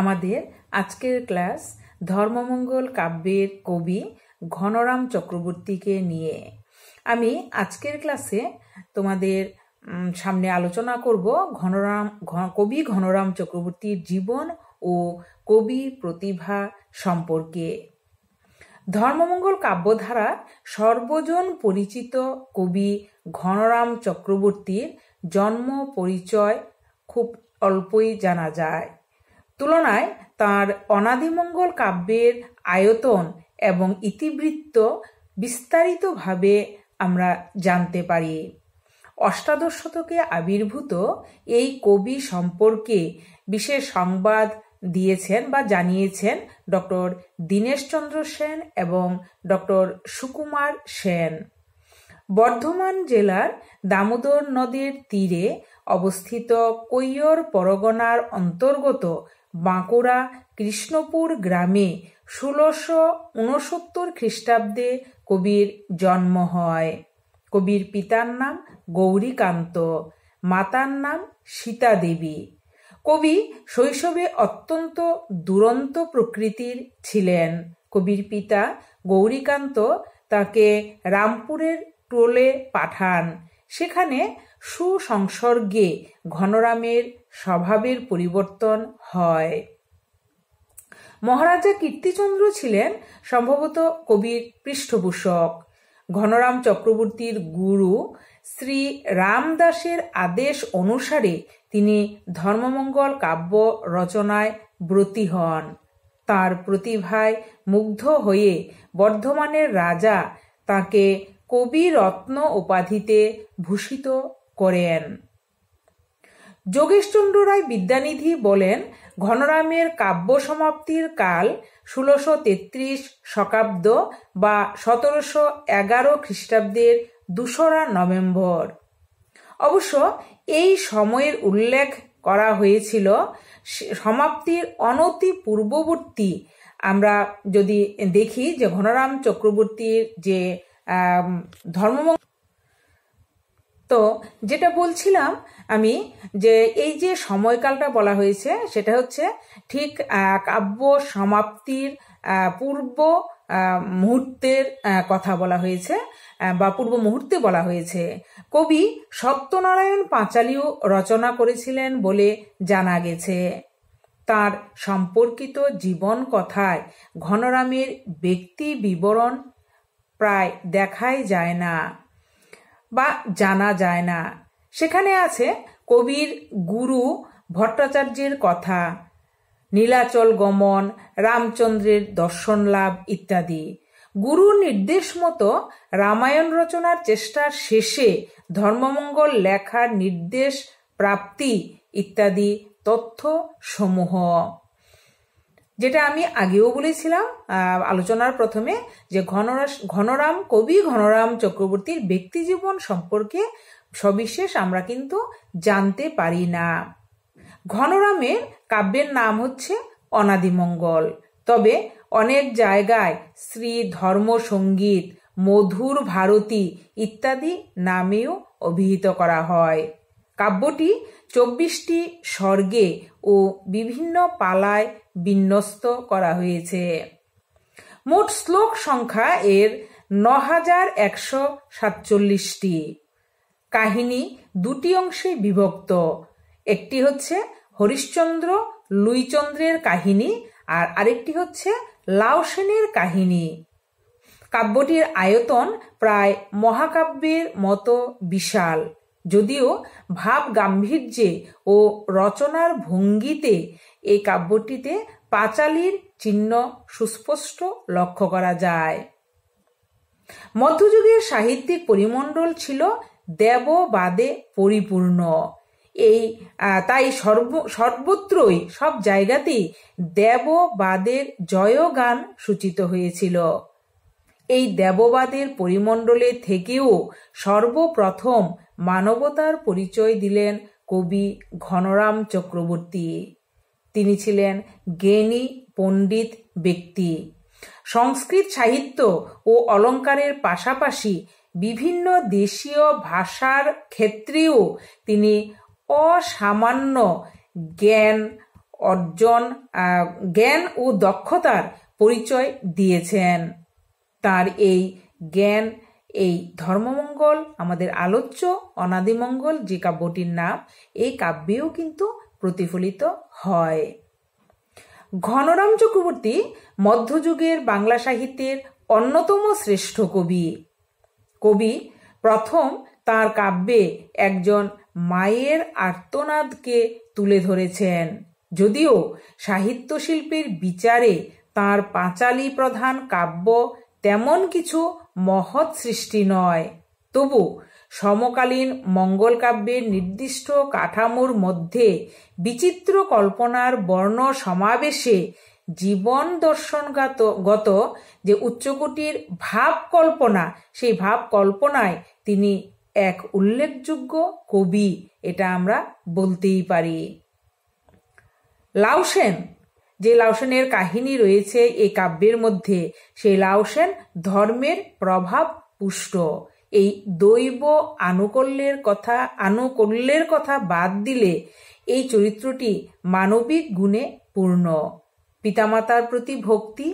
আমাদের আজকের ক্লাস ধর্মমঙ্গল কাব্যের কবি ঘনরাম চক্রবর্তীকে নিয়ে আমি আজকের ক্লাসে তোমাদের সামনে আলোচনা করব ঘনরাম কবি ঘনরাম চক্রবর্তীর জীবন ও কবি প্রতিভা সম্পর্কে ধর্মমঙ্গল কাব্যধারা সর্বজন পরিচিত কবি ঘনরাম চক্রবর্তীর জন্ম পরিচয় খুব অল্পই জানা যায় তুলনায় তাঁর অনাদিমঙ্গল কাব্যের আয়তন এবং ইতিবৃত্ত বিস্তারিতভাবে আমরা জানতে পারি অষ্টাদশ শতকে আবির্ভূত এই কবি সম্পর্কে বিশেষ সংবাদ দিয়েছেন বা জানিয়েছেন ডক্টর দীনেশচন্দ্র সেন এবং ডক্টর সুকুমার সেন বর্ধমান জেলার দামোদর নদীর তীরে অবস্থিত কৈয়র পরগনার অন্তর্গত বাঁকুড়া কৃষ্ণপুর গ্রামে ষোলোশো উনসত্তর খ্রিস্টাব্দে কবির জন্ম হয় কবির পিতার নাম গৌরীকান্ত মাতার নাম সীতা দেবী কবি শৈশবে অত্যন্ত দুরন্ত প্রকৃতির ছিলেন কবির পিতা গৌরীকান্ত তাকে রামপুরের টোলে পাঠান সেখানে সুসংসর্গে ঘনরামের স্বভাবের পরিবর্তন হয় মহারাজা কীর্তিচন্দ্র ছিলেন সম্ভবত কবির পৃষ্ঠপোষক ঘনরাম চক্রবর্তীর গুরু শ্রী রামদাসের আদেশ অনুসারে তিনি ধর্মমঙ্গল কাব্য রচনায় ব্রতী হন তার প্রতিভায় মুগ্ধ হয়ে বর্ধমানের রাজা তাকে কবি রত্ন উপাধিতে ভূষিত করেন যোগেশচন্দ্র রায় বিদ্যানিধি বলেন ঘনরামের কাব্য সমাপ্তির কাল ষোলোশো তেত্রিশ শকাব্দ বা সতেরোশো এগারো খ্রিস্টাব্দের দুশরা নভেম্বর অবশ্য এই সময়ের উল্লেখ করা হয়েছিল সমাপ্তির অনতি পূর্ববর্তী আমরা যদি দেখি যে ঘনরাম চক্রবর্তীর যে ধর্ম তো যেটা বলছিলাম আমি যে এই যে সময়কালটা বলা হয়েছে সেটা হচ্ছে ঠিক কাব্য সমাপ্তির পূর্ব মুহূর্তের কথা বলা হয়েছে বা পূর্ব মুহূর্তে বলা হয়েছে কবি সত্যনারায়ণ পাঁচালীও রচনা করেছিলেন বলে জানা গেছে তার সম্পর্কিত জীবন কথায় ঘনরামের ব্যক্তি বিবরণ প্রায় দেখাই যায় না বা জানা যায় না সেখানে আছে কবির গুরু ভট্টাচার্যের কথা নীলাচল গমন রামচন্দ্রের দর্শন লাভ ইত্যাদি গুরুর নির্দেশ মতো রামায়ণ রচনার চেষ্টার শেষে ধর্মমঙ্গল লেখার নির্দেশ প্রাপ্তি ইত্যাদি তথ্য সমূহ যেটা আমি আগেও বলেছিলাম আলোচনার প্রথমে যে ঘনরাস ঘনরাম কবি ঘনরাম চক্রবর্তীর ব্যক্তিজীবন সম্পর্কে সবিশেষ আমরা কিন্তু জানতে পারি না ঘনরামের কাব্যের নাম হচ্ছে অনাদিমঙ্গল তবে অনেক জায়গায় শ্রী ধর্ম সঙ্গীত মধুর ভারতী ইত্যাদি নামেও অভিহিত করা হয় কাব্যটি চব্বিশটি স্বর্গে ও বিভিন্ন পালায় বিন্যস্ত করা হয়েছে মোট শ্লোক সংখ্যা এর ন হাজার একশো সাতচল্লিশটি কাহিনী দুটি অংশে বিভক্ত একটি হচ্ছে হরিশ্চন্দ্র লুইচন্দ্রের কাহিনী আর আরেকটি হচ্ছে লাওসেনের কাহিনী কাব্যটির আয়তন প্রায় মহাকাব্যের মতো বিশাল যদিও ভাব গাম্ভীর্যে ও রচনার ভঙ্গিতে এই কাব্যটিতে পাঁচালির চিহ্ন সুস্পষ্ট লক্ষ্য করা যায় মধ্যযুগের সাহিত্যিক পরিমণ্ডল ছিল দেববাদে পরিপূর্ণ এই তাই সর্ব সর্বত্রই সব জায়গাতেই দেববাদের জয়গান সূচিত হয়েছিল এই দেববাদের পরিমণ্ডলে থেকেও সর্বপ্রথম মানবতার পরিচয় দিলেন কবি ঘনরাম চক্রবর্তী তিনি ছিলেন জ্ঞানী পণ্ডিত ব্যক্তি সংস্কৃত সাহিত্য ও অলঙ্কারের পাশাপাশি বিভিন্ন দেশীয় ভাষার ক্ষেত্রেও তিনি অসামান্য জ্ঞান অর্জন জ্ঞান ও দক্ষতার পরিচয় দিয়েছেন তার এই জ্ঞান এই ধর্মমঙ্গল আমাদের আলোচ্য অনাদিমঙ্গল যে কাব্যটির নাম এই কাব্যেও কিন্তু প্রতিফলিত হয় ঘনরাম চক্রবর্তী মধ্যযুগের বাংলা সাহিত্যের অন্যতম শ্রেষ্ঠ কবি কবি প্রথম তার কাব্যে একজন মায়ের আর্তনাদকে তুলে ধরেছেন যদিও সাহিত্যশিল্পীর বিচারে তার পাঁচালী প্রধান কাব্য তেমন কিছু মহৎ সৃষ্টি নয় তবু সমকালীন মঙ্গল কাব্যের নির্দিষ্ট কাঠামোর মধ্যে বিচিত্র কল্পনার বর্ণ সমাবেশে জীবন দর্শনগত গত যে উচ্চকোটির ভাব কল্পনা সেই ভাব কল্পনায় তিনি এক উল্লেখযোগ্য কবি এটা আমরা বলতেই পারি লাউসেন যে লাউসেনের কাহিনী রয়েছে এই কাব্যের মধ্যে সেই লাউসেন ধর্মের প্রভাব পুষ্ট এই দৈব আনুকল্যের কথা আনুকল্যের কথা বাদ দিলে এই চরিত্রটি মানবিক গুণে পূর্ণ পিতামাতার প্রতি ভক্তি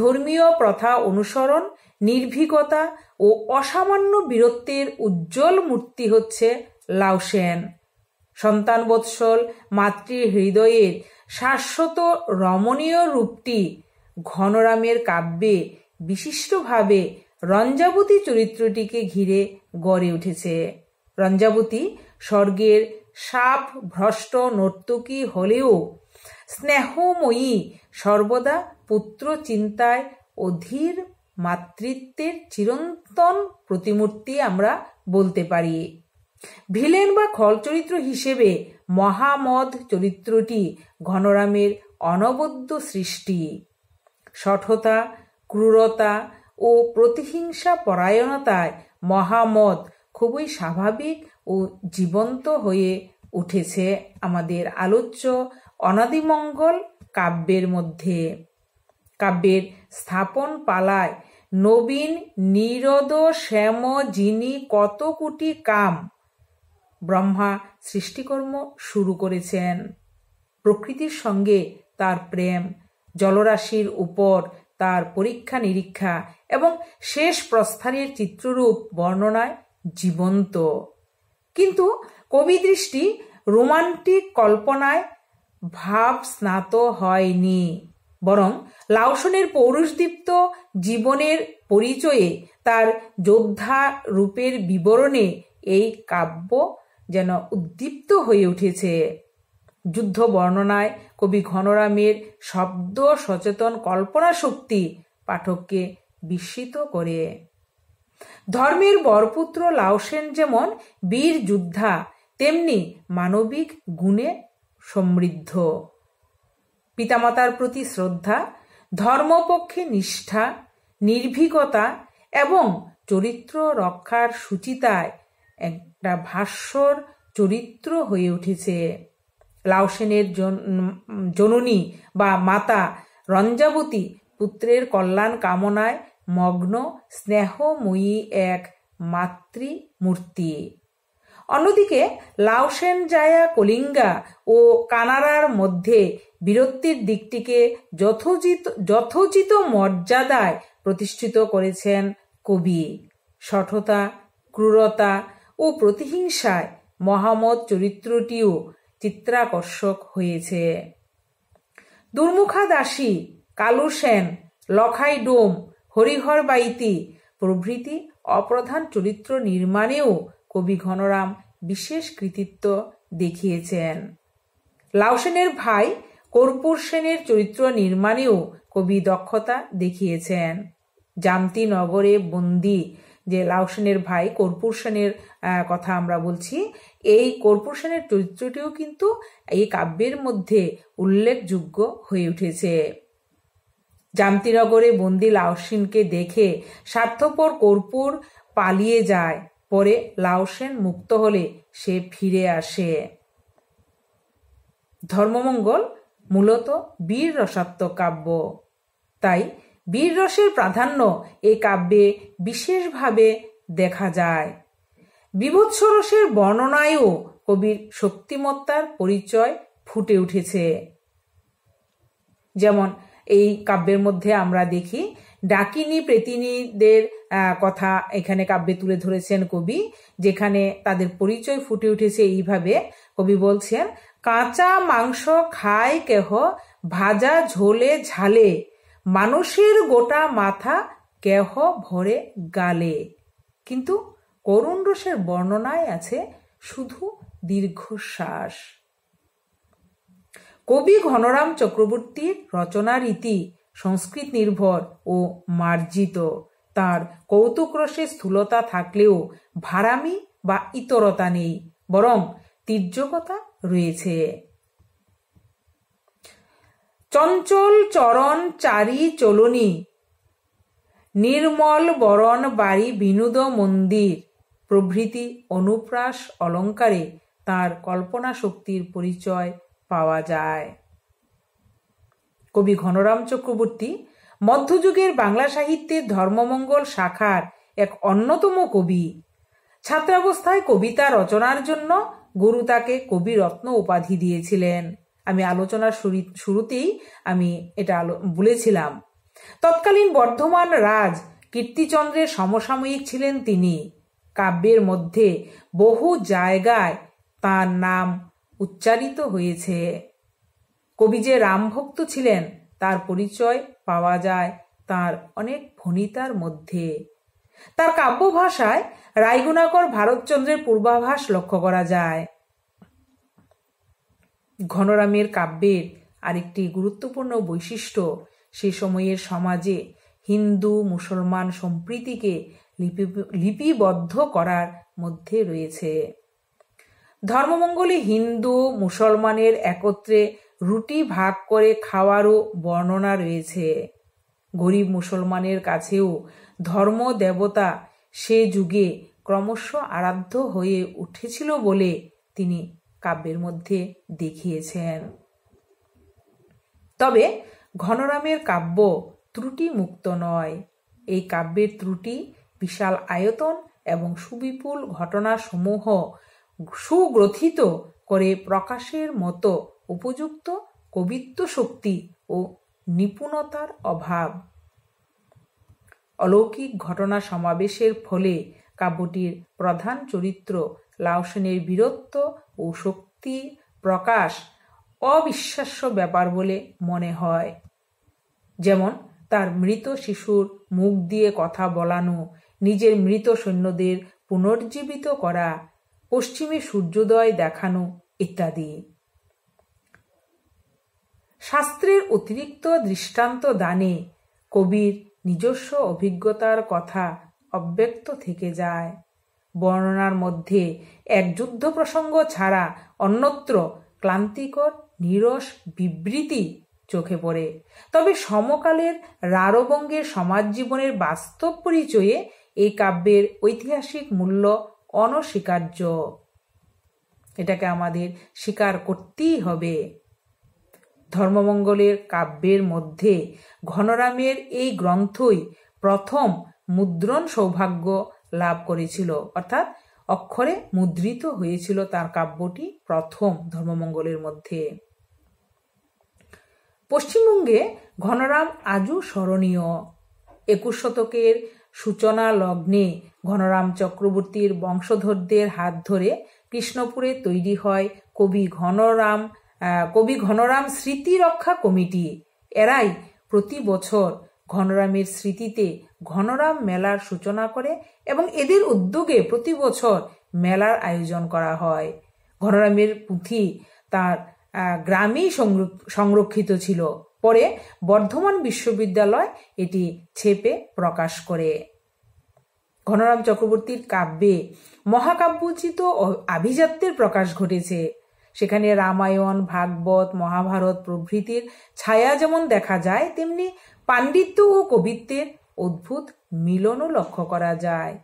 ধর্মীয় প্রথা অনুসরণ নির্ভীকতা ও অসামান্য বীরত্বের উজ্জ্বল মূর্তি হচ্ছে লাউসেন সন্তান বৎসল মাতৃ হৃদয়ের শাশ্বত রমণীয় রূপটি ঘনরামের কাব্যে বিশিষ্টভাবে রঞ্জাবতী চরিত্রটিকে ঘিরে গড়ে উঠেছে রঞ্জাবতী স্বর্গের সাপ ভ্রষ্ট নর্তকী হলেও স্নেহময়ী সর্বদা পুত্র চিন্তায় অধীর মাতৃত্বের চিরন্তন প্রতিমূর্তি আমরা বলতে পারি ভিলেন বা খল চরিত্র হিসেবে মহামদ চরিত্রটি ঘনরামের অনবদ্য সৃষ্টি সঠতা ক্রূরতা ও প্রতিহিংসা পরায়ণতায় মহামদ খুবই স্বাভাবিক ও জীবন্ত হয়ে উঠেছে আমাদের আলোচ্য অনাদিমঙ্গল কাব্যের মধ্যে কাব্যের স্থাপন পালায় নবীন নিরদ শ্যাম যিনি কত কোটি কাম ব্রহ্মা সৃষ্টিকর্ম শুরু করেছেন প্রকৃতির সঙ্গে তার প্রেম জলরাশির উপর তার পরীক্ষা নিরীক্ষা এবং শেষ প্রস্থানের চিত্ররূপ বর্ণনায় জীবন্ত কিন্তু কবি দৃষ্টি রোমান্টিক কল্পনায় ভাব স্নাত হয়নি বরং লাউসনের পৌরুষদীপ্ত জীবনের পরিচয়ে তার যোদ্ধা রূপের বিবরণে এই কাব্য যেন উদ্দীপ্ত হয়ে উঠেছে যুদ্ধ বর্ণনায় কবি ঘনরামের শব্দ সচেতন কল্পনা শক্তি পাঠককে বিস্মিত করে ধর্মের বরপুত্র লাউসেন যেমন বীর যোদ্ধা তেমনি মানবিক গুণে সমৃদ্ধ পিতামাতার প্রতি শ্রদ্ধা ধর্মপক্ষে নিষ্ঠা নির্ভীকতা এবং চরিত্র রক্ষার সুচিতায় একটা ভাস্বর চরিত্র হয়ে উঠেছে লাউসেনের জননী বা মাতা রঞ্জাবতী পুত্রের কল্যাণ কামনায় মগ্ন স্নেহময়ী এক মাতৃমূর্তি অন্যদিকে লাওসেন জায়া কলিঙ্গা ও কানাডার মধ্যে বীরত্বের দিকটিকে যথোচিত যথোচিত মর্যাদায় প্রতিষ্ঠিত করেছেন কবি সঠতা ক্রূরতা ও প্রতিহিংসায় মহামত চরিত্রটিও চিত্রাকর্ষক হয়েছে দুর্মুখা দাসী কালু সেন লখাই ডোম হরিহর বাইতি প্রভৃতি অপ্রধান চরিত্র নির্মাণেও কবি ঘনরাম বিশেষ কৃতিত্ব দেখিয়েছেন লাউসেনের ভাই কর্পূর সেনের চরিত্র নির্মাণেও কবি দক্ষতা দেখিয়েছেন জামতি নগরে বন্দি যে লাউসেনের ভাই কর্পূর সেনের কথা আমরা বলছি এই কর্পূর সেনের চরিত্রটিও কিন্তু এই কাব্যের মধ্যে উল্লেখযোগ্য হয়ে উঠেছে জামতিনগরে বন্দি লাউসিনকে দেখে স্বার্থপর কর্পূর পালিয়ে যায় পরে লাওসেন মুক্ত হলে সে ফিরে আসে ধর্মমঙ্গল মূলত বীর রসাত্ম কাব্য তাই বীর রসের প্রাধান্য এ কাব্যে বিশেষভাবে দেখা যায় বিভৎস রসের বর্ণনায়ও কবির শক্তিমত্তার পরিচয় ফুটে উঠেছে যেমন এই কাব্যের মধ্যে আমরা দেখি ডাকিনী প্রেতিনীদের কথা এখানে কাব্যে তুলে ধরেছেন কবি যেখানে তাদের পরিচয় ফুটে উঠেছে এইভাবে কবি বলছেন কাঁচা মাংস খায় কেহ ভাজা ঝোলে ঝালে মানুষের গোটা মাথা কেহ ভরে গালে কিন্তু করুণ রসের বর্ণনায় আছে শুধু দীর্ঘশ্বাস কবি ঘনরাম চক্রবর্তীর রচনা রীতি সংস্কৃত নির্ভর ও মার্জিত তার কৌতুকরসে স্থূলতা থাকলেও ভারামি বা ইতরতা নেই বরং তীর্যকতা রয়েছে চঞ্চল চরণ চারি চলনি নির্মল বরণ বাড়ি বিনোদ মন্দির প্রভৃতি অনুপ্রাস অলঙ্কারে তার কল্পনা শক্তির পরিচয় পাওয়া যায় কবি ঘনরাম চক্রবর্তী মধ্যযুগের বাংলা সাহিত্যের ধর্মমঙ্গল শাখার এক অন্যতম কবি ছাত্রাবস্থায় কবিতা রচনার জন্য গুরু তাকে কবিরত্ন উপাধি দিয়েছিলেন আমি আলোচনার শুরুতেই আমি এটা বলেছিলাম তৎকালীন বর্ধমান রাজ কীর্তিচন্দ্রের সমসাময়িক ছিলেন তিনি কাব্যের মধ্যে বহু জায়গায় তার নাম উচ্চারিত হয়েছে কবি যে রামভক্ত ছিলেন তার পরিচয় পাওয়া যায় তার অনেক ভনিতার মধ্যে তার কাব্য ভাষায় রায়গুণাকর ভারতচন্দ্রের পূর্বাভাস লক্ষ্য করা যায় ঘনরামের কাব্যের আরেকটি গুরুত্বপূর্ণ বৈশিষ্ট্য সে সময়ের সমাজে হিন্দু মুসলমান সম্প্রীতিকে লিপিবদ্ধ করার মধ্যে রয়েছে ধর্মমঙ্গলে হিন্দু মুসলমানের একত্রে রুটি ভাগ করে খাওয়ারও বর্ণনা রয়েছে গরিব মুসলমানের কাছেও ধর্ম দেবতা সে যুগে ক্রমশ আরাধ্য হয়ে উঠেছিল বলে তিনি কাব্যের মধ্যে দেখিয়েছেন তবে ঘনরামের কাব্য ত্রুটি মুক্ত নয় এই কাব্যের ত্রুটি বিশাল আয়তন এবং সুবিপুল ঘটনাসমূহ সুগ্রথিত করে প্রকাশের মতো উপযুক্ত কবিত্ব শক্তি ও নিপুণতার অভাব অলৌকিক ঘটনা সমাবেশের ফলে কাব্যটির প্রধান চরিত্র লাওসেনের বীরত্ব ও শক্তি প্রকাশ অবিশ্বাস্য ব্যাপার বলে মনে হয় যেমন তার মৃত শিশুর মুখ দিয়ে কথা বলানো নিজের মৃত সৈন্যদের পুনর্জীবিত করা পশ্চিমে সূর্যোদয় দেখানো ইত্যাদি শাস্ত্রের অতিরিক্ত দৃষ্টান্ত দানে কবির নিজস্ব অভিজ্ঞতার কথা অব্যক্ত থেকে যায় বর্ণনার মধ্যে এক যুদ্ধ প্রসঙ্গ ছাড়া অন্যত্র ক্লান্তিকর নিরস বিবৃতি চোখে পড়ে তবে সমকালের রারবঙ্গের সমাজ জীবনের বাস্তব পরিচয়ে এই কাব্যের ঐতিহাসিক মূল্য অনস্বীকার্য এটাকে আমাদের স্বীকার করতেই হবে ধর্মমঙ্গলের কাব্যের মধ্যে ঘনরামের এই গ্রন্থই প্রথম মুদ্রণ সৌভাগ্য লাভ করেছিল অর্থাৎ অক্ষরে মুদ্রিত হয়েছিল তার কাব্যটি প্রথম ধর্মমঙ্গলের মধ্যে পশ্চিমবঙ্গে ঘনরাম আজও স্মরণীয় একুশ শতকের সূচনা লগ্নে ঘনরাম চক্রবর্তীর বংশধরদের হাত ধরে কৃষ্ণপুরে তৈরি হয় কবি ঘনরাম কবি ঘনরাম স্মৃতি রক্ষা কমিটি এরাই প্রতি বছর ঘনরামের স্মৃতিতে ঘনরাম মেলার সূচনা করে এবং এদের উদ্যোগে প্রতি বছর মেলার আয়োজন করা হয় ঘনরামের পুঁথি তার গ্রামেই সংরক্ষিত ছিল পরে বর্ধমান বিশ্ববিদ্যালয় এটি ছেপে প্রকাশ করে ঘনরাম চক্রবর্তীর কাব্যে মহাকাব্যচিত আভিজাত্যের প্রকাশ ঘটেছে সেখানে রামায়ণ ভাগবত মহাভারত প্রভৃতির ছায়া যেমন দেখা যায় তেমনি পাণ্ডিত্য ও কবিত্বের অদ্ভুত মিলনও লক্ষ্য করা যায়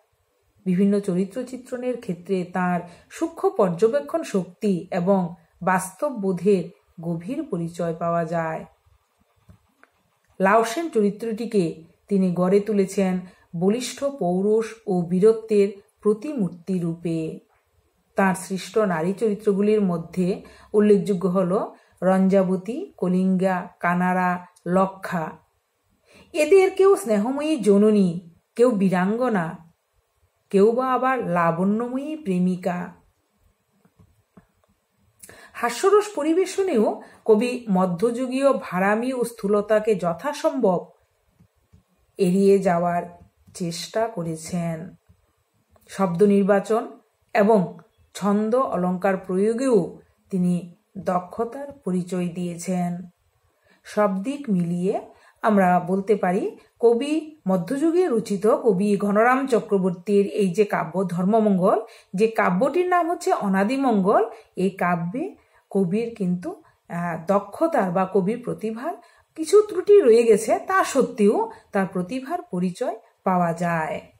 বিভিন্ন চরিত্র চিত্রণের ক্ষেত্রে তার সূক্ষ্ম পর্যবেক্ষণ শক্তি এবং বাস্তব বোধের গভীর পরিচয় পাওয়া যায় লাউসেন চরিত্রটিকে তিনি গড়ে তুলেছেন বলিষ্ঠ পৌরুষ ও বীরত্বের প্রতিমূর্তি রূপে তাঁর সৃষ্ট নারী চরিত্রগুলির মধ্যে উল্লেখযোগ্য হল রঞ্জাবতী কলিঙ্গা কানারা লক্ষা এদের কেউ স্নেহময়ী জননী কেউ বীরাঙ্গনা কেউ বা আবার লাবণ্যময়ী প্রেমিকা হাস্যরস পরিবেশনেও কবি মধ্যযুগীয় ভারামি ও স্থূলতাকে যথাসম্ভব এড়িয়ে যাওয়ার চেষ্টা করেছেন শব্দ নির্বাচন এবং ছন্দ অলঙ্কার প্রয়োগেও তিনি দক্ষতার পরিচয় দিয়েছেন সব দিক মিলিয়ে আমরা বলতে পারি কবি মধ্যযুগে রচিত কবি ঘনরাম চক্রবর্তীর এই যে কাব্য ধর্মমঙ্গল যে কাব্যটির নাম হচ্ছে অনাদিমঙ্গল এই কাব্যে কবির কিন্তু দক্ষতার বা কবির প্রতিভার কিছু ত্রুটি রয়ে গেছে তা সত্ত্বেও তার প্রতিভার পরিচয় পাওয়া যায়